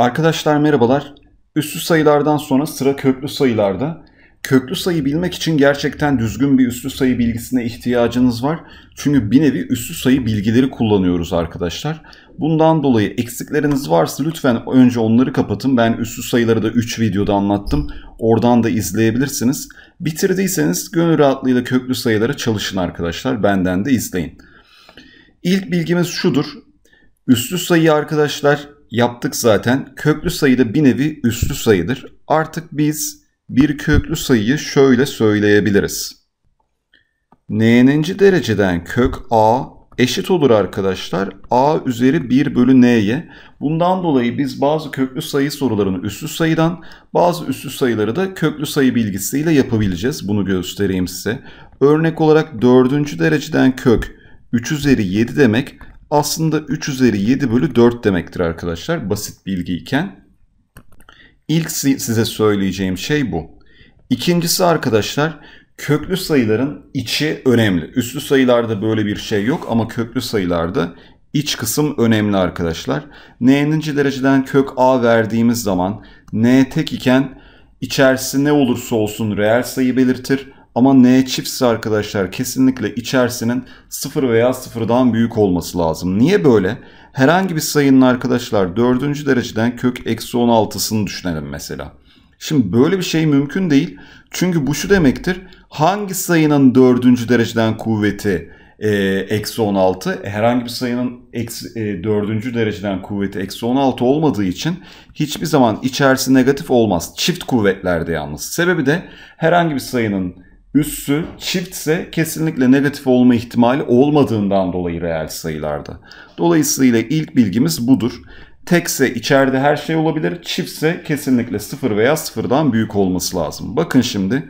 Arkadaşlar merhabalar. Üslü sayılardan sonra sıra köklü sayılarda. Köklü sayı bilmek için gerçekten düzgün bir üslü sayı bilgisine ihtiyacınız var. Çünkü bir nevi üslü sayı bilgileri kullanıyoruz arkadaşlar. Bundan dolayı eksikleriniz varsa lütfen önce onları kapatın. Ben üslü sayıları da 3 videoda anlattım. Oradan da izleyebilirsiniz. Bitirdiyseniz gönül rahatlığıyla köklü sayılara çalışın arkadaşlar. Benden de izleyin. İlk bilgimiz şudur. Üstü sayı arkadaşlar yaptık zaten. Köklü sayı da bir nevi üslü sayıdır. Artık biz bir köklü sayıyı şöyle söyleyebiliriz. n'ninci dereceden kök a eşit olur arkadaşlar. a üzeri 1 bölü n'ye. Bundan dolayı biz bazı köklü sayı sorularını üslü sayıdan, bazı üslü sayıları da köklü sayı bilgisiyle yapabileceğiz. Bunu göstereyim size. Örnek olarak 4. dereceden kök 3 üzeri 7 demek aslında 3 üzeri 7 bölü 4 demektir arkadaşlar basit bilgiyken. İlk size söyleyeceğim şey bu. İkincisi arkadaşlar köklü sayıların içi önemli. Üslü sayılarda böyle bir şey yok ama köklü sayılarda iç kısım önemli arkadaşlar. n'ninci dereceden kök a verdiğimiz zaman n tek iken içerisi ne olursa olsun reel sayı belirtir. Ama ne çiftse arkadaşlar kesinlikle içerisinin 0 veya 0'dan büyük olması lazım. Niye böyle? Herhangi bir sayının arkadaşlar 4. dereceden kök eksi 16'sını düşünelim mesela. Şimdi böyle bir şey mümkün değil. Çünkü bu şu demektir. Hangi sayının 4. dereceden kuvveti e, eksi 16 e, herhangi bir sayının eksi, 4. E, dereceden kuvveti eksi 16 olmadığı için hiçbir zaman içerisi negatif olmaz. Çift kuvvetlerde yalnız. Sebebi de herhangi bir sayının üssü çiftse kesinlikle negatif olma ihtimali olmadığından dolayı reel sayılarda. Dolayısıyla ilk bilgimiz budur. Tekse içeride her şey olabilir. Çiftse kesinlikle 0 veya 0'dan büyük olması lazım. Bakın şimdi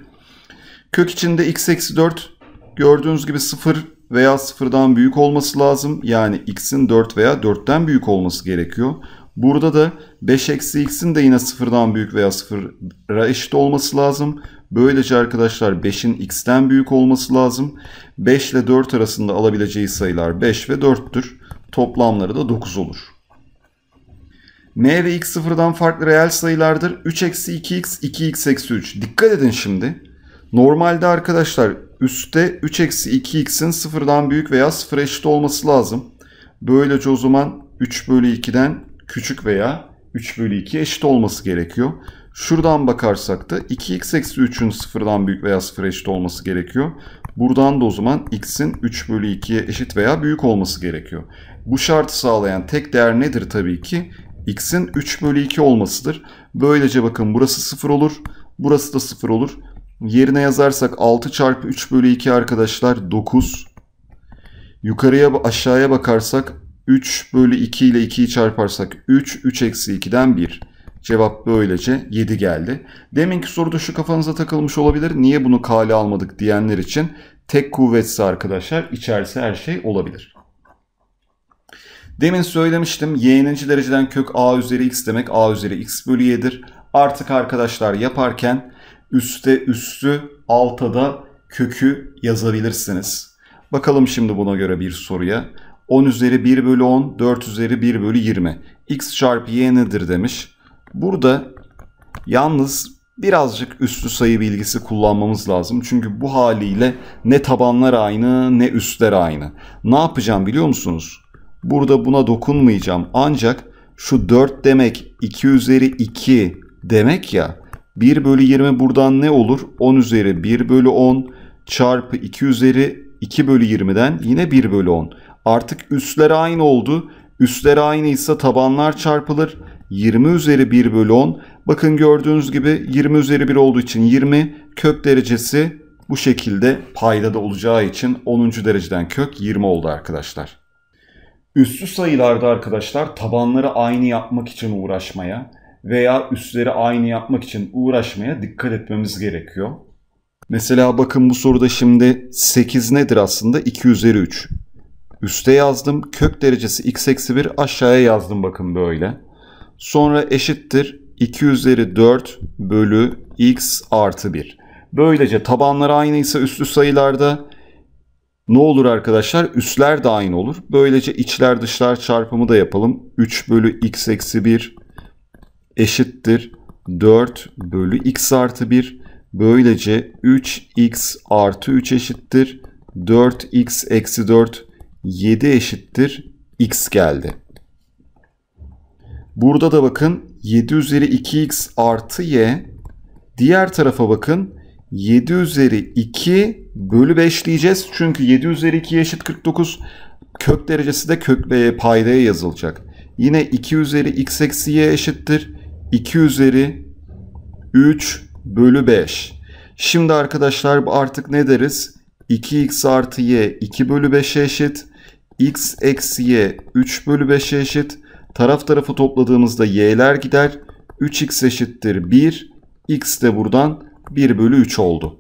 kök içinde x eksi 4 gördüğünüz gibi 0 veya 0'dan büyük olması lazım. Yani x'in 4 veya 4'ten büyük olması gerekiyor. Burada da 5 eksi x'in de yine sıfırdan büyük veya sıfıra eşit olması lazım. Böylece arkadaşlar 5'in x'ten büyük olması lazım. 5 ile 4 arasında alabileceği sayılar 5 ve 4'tür. Toplamları da 9 olur. m ve x sıfırdan farklı reel sayılardır. 3 eksi 2x, 2x eksi 3. Dikkat edin şimdi. Normalde arkadaşlar üstte 3 eksi 2x'in sıfırdan büyük veya sıfıra eşit olması lazım. Böylece o zaman 3 bölü 2'den küçük veya 3 bölü 2 eşit olması gerekiyor. Şuradan bakarsak da 2x eksi 3'ün sıfırdan büyük veya sıfır eşit olması gerekiyor. Buradan da o zaman x'in 3 bölü 2'ye eşit veya büyük olması gerekiyor. Bu şartı sağlayan tek değer nedir tabii ki? x'in 3 bölü 2 olmasıdır. Böylece bakın burası 0 olur. Burası da 0 olur. Yerine yazarsak 6 çarpı 3 bölü 2 arkadaşlar 9. Yukarıya aşağıya bakarsak 3 bölü 2 ile 2'yi çarparsak 3, 3 eksi 2'den 1. Cevap böylece 7 geldi. Deminki soruda şu kafanıza takılmış olabilir. Niye bunu kale almadık diyenler için tek kuvvetse arkadaşlar içerisi her şey olabilir. Demin söylemiştim y'ninci dereceden kök a üzeri x demek a üzeri x bölü y'dir. Artık arkadaşlar yaparken üste üstü alta da kökü yazabilirsiniz. Bakalım şimdi buna göre bir soruya. 10 üzeri 1 bölü 10, 4 üzeri 1 bölü 20. X çarpı Y nedir demiş. Burada yalnız birazcık üstü sayı bilgisi kullanmamız lazım. Çünkü bu haliyle ne tabanlar aynı ne üstler aynı. Ne yapacağım biliyor musunuz? Burada buna dokunmayacağım. Ancak şu 4 demek 2 üzeri 2 demek ya. 1 bölü 20 buradan ne olur? 10 üzeri 1 bölü 10 çarpı 2 üzeri 2 bölü 20'den yine 1 bölü 10. Artık üstler aynı oldu. Üstler aynıysa tabanlar çarpılır. 20 üzeri 1 bölü 10. Bakın gördüğünüz gibi 20 üzeri 1 olduğu için 20 kök derecesi bu şekilde payda olacağı için 10. dereceden kök 20 oldu arkadaşlar. Üstü sayılarda arkadaşlar tabanları aynı yapmak için uğraşmaya veya üstleri aynı yapmak için uğraşmaya dikkat etmemiz gerekiyor. Mesela bakın bu soruda şimdi 8 nedir aslında? 2 üzeri 3. Üste yazdım. Kök derecesi x eksi 1 aşağıya yazdım bakın böyle. Sonra eşittir 2 üzeri 4 bölü x artı 1. Böylece tabanlar aynıysa üstlü sayılarda ne olur arkadaşlar? Üsler de aynı olur. Böylece içler dışlar çarpımı da yapalım. 3 bölü x eksi 1 eşittir 4 bölü x artı 1. Böylece 3x artı 3 eşittir 4x eksi 4 7 eşittir x geldi. Burada da bakın 7 üzeri 2x artı y. Diğer tarafa bakın 7 üzeri 2 bölü 5 diyeceğiz. Çünkü 7 üzeri 2 eşit 49. Kök derecesi de kök paydaya yazılacak. Yine 2 üzeri x eksi y eşittir. 2 üzeri 3 bölü 5. Şimdi arkadaşlar artık ne deriz? 2x artı y 2 bölü 5'e eşit x eksi y 3 bölü 5'e eşit. Taraf tarafı topladığımızda y'ler gider. 3x eşittir 1. x de buradan 1 bölü 3 oldu.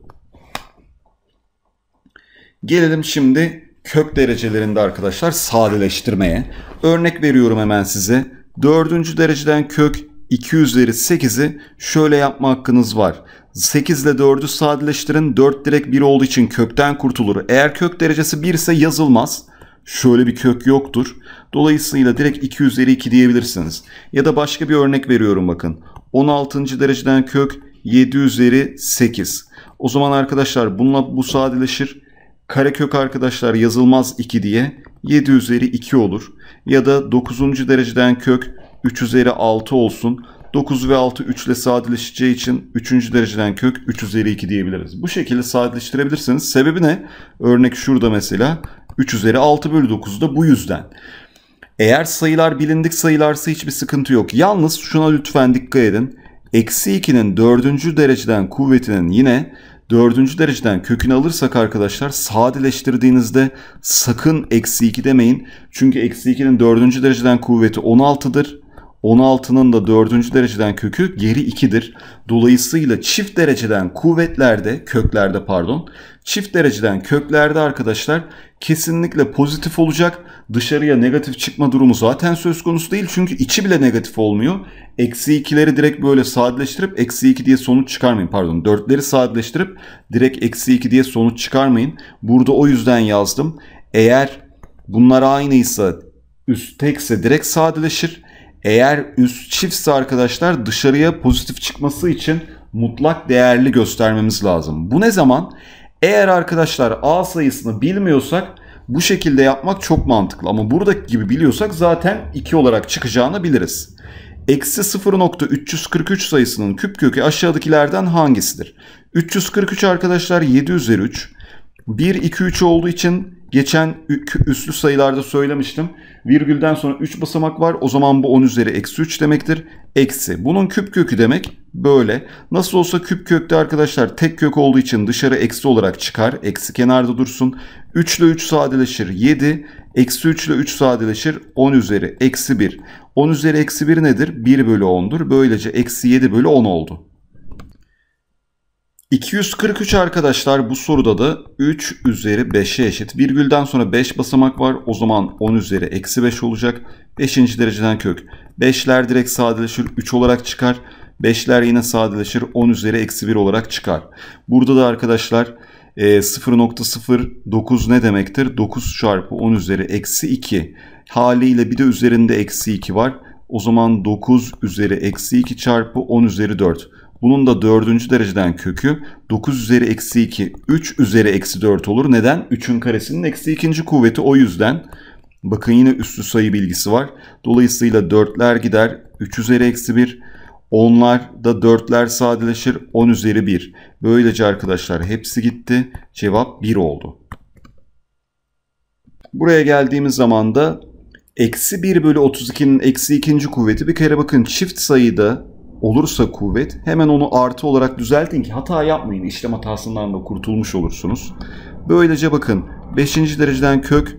Gelelim şimdi kök derecelerinde arkadaşlar sadeleştirmeye. Örnek veriyorum hemen size. Dördüncü dereceden kök 2 üzeri 8'i şöyle yapma hakkınız var. 8 ile 4'ü sadeleştirin. 4 direkt 1 olduğu için kökten kurtulur. Eğer kök derecesi 1 ise yazılmaz şöyle bir kök yoktur. Dolayısıyla direkt 2 üzeri 2 diyebilirsiniz. Ya da başka bir örnek veriyorum bakın. 16. dereceden kök 7 üzeri 8. O zaman arkadaşlar bununla bu sadeleşir. Karekök arkadaşlar yazılmaz 2 diye 7 üzeri 2 olur. Ya da 9. dereceden kök 3 üzeri 6 olsun. 9 ve 6 3 ile sadeleşeceği için 3. dereceden kök 3 üzeri 2 diyebiliriz. Bu şekilde sadeleştirebilirsiniz. Sebebi ne? Örnek şurada mesela 3 üzeri 6 bölü 9 da bu yüzden. Eğer sayılar bilindik sayılarsa hiçbir sıkıntı yok. Yalnız şuna lütfen dikkat edin. Eksi 2'nin 4. dereceden kuvvetinin yine 4. dereceden kökünü alırsak arkadaşlar sadeleştirdiğinizde sakın eksi 2 demeyin. Çünkü eksi 2'nin 4. dereceden kuvveti 16'dır. 16'nın da 4. dereceden kökü geri 2'dir. Dolayısıyla çift dereceden kuvvetlerde, köklerde pardon, çift dereceden köklerde arkadaşlar kesinlikle pozitif olacak. Dışarıya negatif çıkma durumu zaten söz konusu değil. Çünkü içi bile negatif olmuyor. Eksi 2'leri direkt böyle sadeleştirip eksi 2 diye sonuç çıkarmayın. Pardon 4'leri sadeleştirip direkt eksi 2 diye sonuç çıkarmayın. Burada o yüzden yazdım. Eğer bunlar aynıysa üst tekse direkt sadeleşir. Eğer üst çiftse arkadaşlar dışarıya pozitif çıkması için mutlak değerli göstermemiz lazım. Bu ne zaman? Eğer arkadaşlar A sayısını bilmiyorsak bu şekilde yapmak çok mantıklı. Ama buradaki gibi biliyorsak zaten 2 olarak çıkacağını biliriz. Eksi 0.343 sayısının küp kökü aşağıdakilerden hangisidir? 343 arkadaşlar 7 üzeri 3. 1, 2, 3 olduğu için Geçen üslü sayılarda söylemiştim. Virgülden sonra 3 basamak var. O zaman bu 10 üzeri eksi 3 demektir. Eksi. Bunun küp kökü demek böyle. Nasıl olsa küp kökte arkadaşlar tek kök olduğu için dışarı eksi olarak çıkar. Eksi kenarda dursun. 3 ile 3 sadeleşir 7. Eksi 3 ile 3 sadeleşir 10 üzeri eksi 1. 10 üzeri eksi 1 nedir? 1 bölü 10'dur. Böylece eksi 7 bölü 10 oldu. 243 arkadaşlar bu soruda da 3 üzeri 5'e eşit. Virgülden sonra 5 basamak var. O zaman 10 üzeri eksi 5 olacak. 5. dereceden kök. 5'ler direkt sadeleşir 3 olarak çıkar. 5'ler yine sadeleşir 10 üzeri eksi 1 olarak çıkar. Burada da arkadaşlar 0.09 e, ne demektir? 9 çarpı 10 üzeri eksi 2. Haliyle bir de üzerinde eksi 2 var. O zaman 9 üzeri eksi 2 çarpı 10 üzeri 4. Bunun da dördüncü dereceden kökü 9 üzeri eksi 2 3 üzeri eksi 4 olur. Neden? 3'ün karesinin eksi ikinci kuvveti o yüzden. Bakın yine üstü sayı bilgisi var. Dolayısıyla 4'ler gider 3 üzeri eksi 1. onlar da 4'ler sadeleşir 10 üzeri 1. Böylece arkadaşlar hepsi gitti. Cevap 1 oldu. Buraya geldiğimiz zaman da eksi 1 bölü 32'nin eksi ikinci kuvveti bir kere bakın çift sayıda olursa kuvvet hemen onu artı olarak düzeltin ki hata yapmayın. İşlem hatasından da kurtulmuş olursunuz. Böylece bakın 5. dereceden kök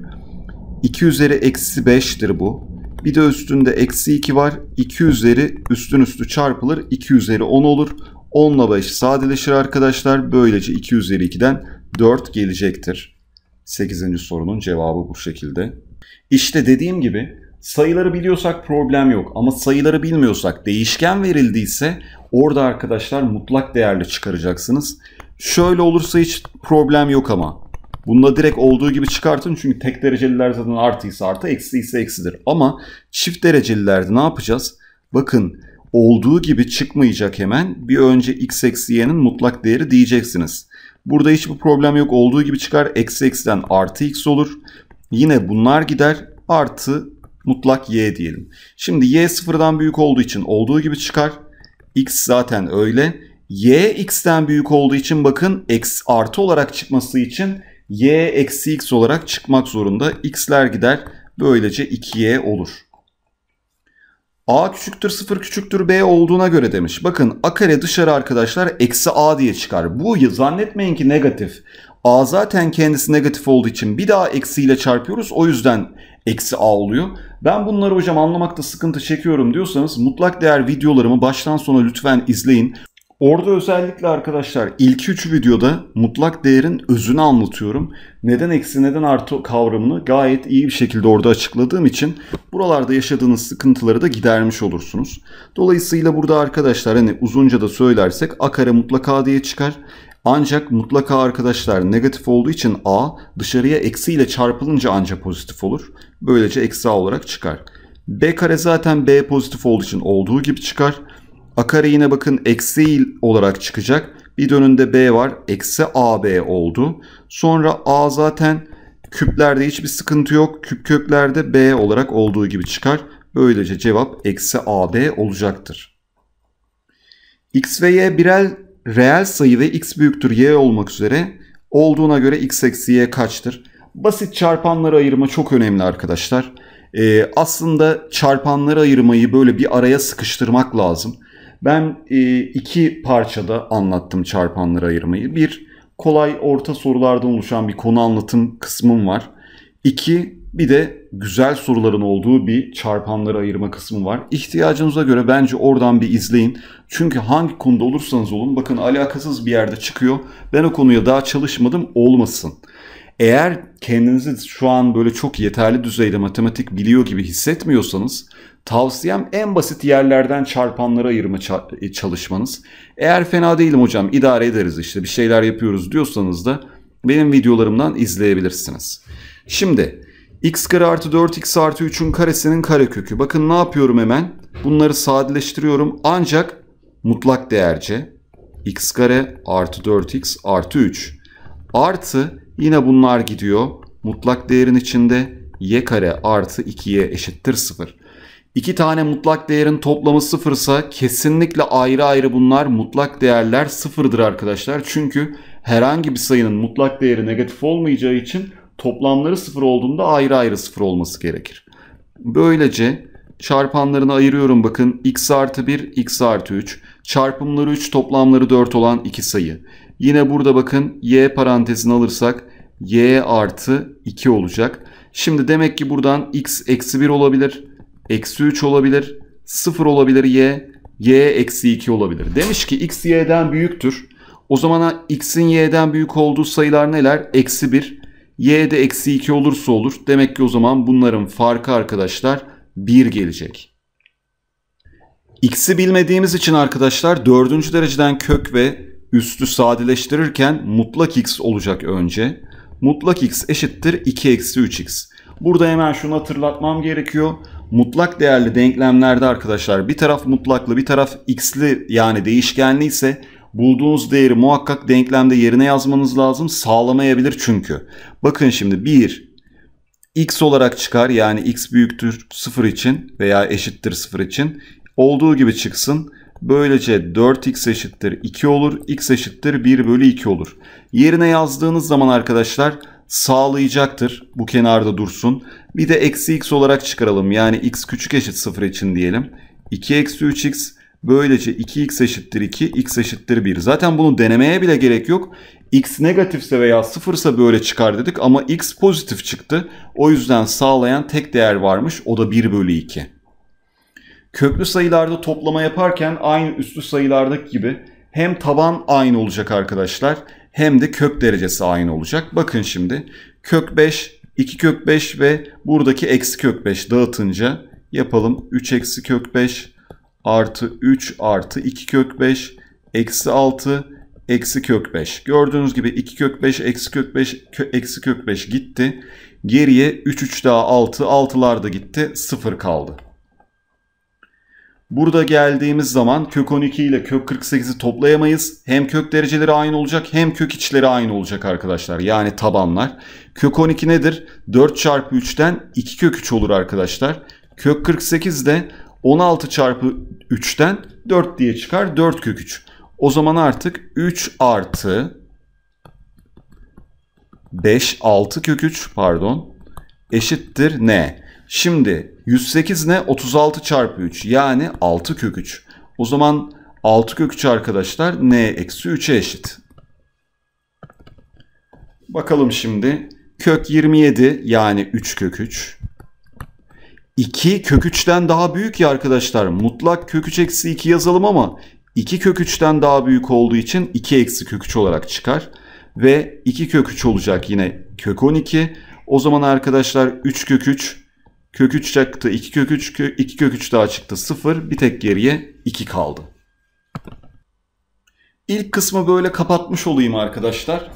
2 üzeri eksi 5'tir bu. Bir de üstünde eksi 2 var. 2 üzeri üstün üstü çarpılır. 2 üzeri 10 olur. 10 ile 5 sadeleşir arkadaşlar. Böylece 2 üzeri 2'den 4 gelecektir. 8. sorunun cevabı bu şekilde. İşte dediğim gibi Sayıları biliyorsak problem yok ama sayıları bilmiyorsak değişken verildiyse orada arkadaşlar mutlak değerli çıkaracaksınız. Şöyle olursa hiç problem yok ama. bunu da direkt olduğu gibi çıkartın çünkü tek dereceliler zaten artıysa artı eksiyse eksidir. Ama çift derecelilerde ne yapacağız? Bakın olduğu gibi çıkmayacak hemen. Bir önce x eksi y'nin mutlak değeri diyeceksiniz. Burada hiçbir problem yok. Olduğu gibi çıkar. Eksi eksiden artı x olur. Yine bunlar gider. Artı mutlak y diyelim. Şimdi y sıfırdan büyük olduğu için olduğu gibi çıkar. x zaten öyle. y x'ten büyük olduğu için bakın x artı olarak çıkması için y eksi x olarak çıkmak zorunda. x'ler gider. Böylece 2y olur. A küçüktür 0 küçüktür B olduğuna göre demiş. Bakın A kare dışarı arkadaşlar eksi A diye çıkar. Bu zannetmeyin ki negatif. A zaten kendisi negatif olduğu için bir daha eksiyle çarpıyoruz. O yüzden eksi A oluyor. Ben bunları hocam anlamakta sıkıntı çekiyorum diyorsanız mutlak değer videolarımı baştan sona lütfen izleyin. Orada özellikle arkadaşlar ilk 3 videoda mutlak değerin özünü anlatıyorum. Neden eksi neden artı kavramını gayet iyi bir şekilde orada açıkladığım için buralarda yaşadığınız sıkıntıları da gidermiş olursunuz. Dolayısıyla burada arkadaşlar hani uzunca da söylersek a kare mutlak a diye çıkar. Ancak mutlaka arkadaşlar negatif olduğu için A dışarıya eksi ile çarpılınca ancak pozitif olur. Böylece eksi A olarak çıkar. B kare zaten B pozitif olduğu için olduğu gibi çıkar. A kare yine bakın eksi olarak çıkacak. Bir dönünde B var. Eksi AB oldu. Sonra A zaten küplerde hiçbir sıkıntı yok. Küp köklerde B olarak olduğu gibi çıkar. Böylece cevap eksi AB olacaktır. X ve Y birer reel sayı ve x büyüktür y olmak üzere olduğuna göre x eksi y kaçtır? Basit çarpanları ayırma çok önemli arkadaşlar. Ee, aslında çarpanları ayırmayı böyle bir araya sıkıştırmak lazım. Ben e, iki parçada anlattım çarpanları ayırmayı. Bir, kolay orta sorulardan oluşan bir konu anlatım kısmım var. İki, bir de güzel soruların olduğu bir çarpanları ayırma kısmı var. İhtiyacınıza göre bence oradan bir izleyin. Çünkü hangi konuda olursanız olun bakın alakasız bir yerde çıkıyor. Ben o konuya daha çalışmadım olmasın. Eğer kendinizi şu an böyle çok yeterli düzeyde matematik biliyor gibi hissetmiyorsanız tavsiyem en basit yerlerden çarpanları ayırma e, çalışmanız. Eğer fena değilim hocam idare ederiz işte bir şeyler yapıyoruz diyorsanız da benim videolarımdan izleyebilirsiniz. Şimdi x kare artı 4 x artı 3'ün karesinin karekökü. Bakın ne yapıyorum hemen? Bunları sadeleştiriyorum ancak mutlak değerce x kare artı 4x artı 3 artı yine bunlar gidiyor. Mutlak değerin içinde y kare artı 2y eşittir 0. İki tane mutlak değerin toplamı sıfırsa kesinlikle ayrı ayrı bunlar mutlak değerler sıfırdır arkadaşlar. Çünkü herhangi bir sayının mutlak değeri negatif olmayacağı için toplamları sıfır olduğunda ayrı ayrı sıfır olması gerekir. Böylece çarpanlarını ayırıyorum bakın x artı 1 x artı 3 çarpımları 3 toplamları 4 olan iki sayı. Yine burada bakın y parantezini alırsak y artı 2 olacak. Şimdi demek ki buradan x eksi 1 olabilir, eksi 3 olabilir, 0 olabilir y, y eksi 2 olabilir. Demiş ki x y'den büyüktür. O zaman x'in y'den büyük olduğu sayılar neler? Eksi 1, Y de eksi 2 olursa olur. Demek ki o zaman bunların farkı arkadaşlar 1 gelecek. X'i bilmediğimiz için arkadaşlar dördüncü dereceden kök ve üstü sadeleştirirken mutlak x olacak önce. Mutlak x eşittir 2 eksi 3x. Burada hemen şunu hatırlatmam gerekiyor. Mutlak değerli denklemlerde arkadaşlar bir taraf mutlaklı bir taraf x'li yani değişkenli ise bulduğunuz değeri muhakkak denklemde yerine yazmanız lazım. Sağlamayabilir çünkü. Bakın şimdi 1 x olarak çıkar yani x büyüktür 0 için veya eşittir 0 için. Olduğu gibi çıksın. Böylece 4x eşittir 2 olur. x eşittir 1 bölü 2 olur. Yerine yazdığınız zaman arkadaşlar sağlayacaktır. Bu kenarda dursun. Bir de eksi x olarak çıkaralım. Yani x küçük eşit 0 için diyelim. 2 eksi 3x Böylece 2x eşittir 2, x eşittir 1. Zaten bunu denemeye bile gerek yok. x negatifse veya sıfırsa böyle çıkar dedik ama x pozitif çıktı. O yüzden sağlayan tek değer varmış. O da 1 bölü 2. Köklü sayılarda toplama yaparken aynı üstlü sayılardaki gibi hem taban aynı olacak arkadaşlar hem de kök derecesi aynı olacak. Bakın şimdi kök 5, 2 kök 5 ve buradaki eksi kök 5 dağıtınca yapalım. 3 eksi kök 5 artı 3 artı 2 kök 5 eksi 6 eksi kök 5. Gördüğünüz gibi 2 kök 5 eksi kök 5 kö, eksi kök 5 gitti. Geriye 3 3 daha 6 6'lar da gitti 0 kaldı. Burada geldiğimiz zaman kök 12 ile kök 48'i toplayamayız. Hem kök dereceleri aynı olacak hem kök içleri aynı olacak arkadaşlar. Yani tabanlar. Kök 12 nedir? 4 çarpı 3'ten 2 kök 3 olur arkadaşlar. Kök 48 de 16 çarpı 3'ten 4 diye çıkar. 4 kök 3. O zaman artık 3 artı 5, 6 kök 3 pardon eşittir ne? Şimdi 108 ne? 36 çarpı 3 yani 6 kök 3. O zaman 6 kök 3 arkadaşlar n eksi 3'e eşit. Bakalım şimdi kök 27 yani 3 kök 3 2 kök 3'ten daha büyük ya arkadaşlar. Mutlak kök 3 eksi 2 yazalım ama 2 kök 3'ten daha büyük olduğu için 2 eksi kök 3 olarak çıkar. Ve 2 kök 3 olacak yine kök 12. O zaman arkadaşlar 3 kök 3 kök 3 çıktı 2 kök 3 2 kök 3 daha çıktı 0 bir tek geriye 2 kaldı. İlk kısmı böyle kapatmış olayım arkadaşlar.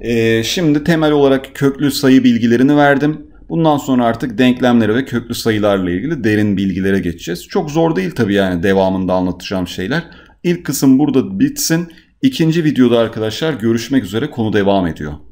Ee, şimdi temel olarak köklü sayı bilgilerini verdim. Bundan sonra artık denklemlere ve köklü sayılarla ilgili derin bilgilere geçeceğiz. Çok zor değil tabii yani devamında anlatacağım şeyler. İlk kısım burada bitsin. İkinci videoda arkadaşlar görüşmek üzere konu devam ediyor.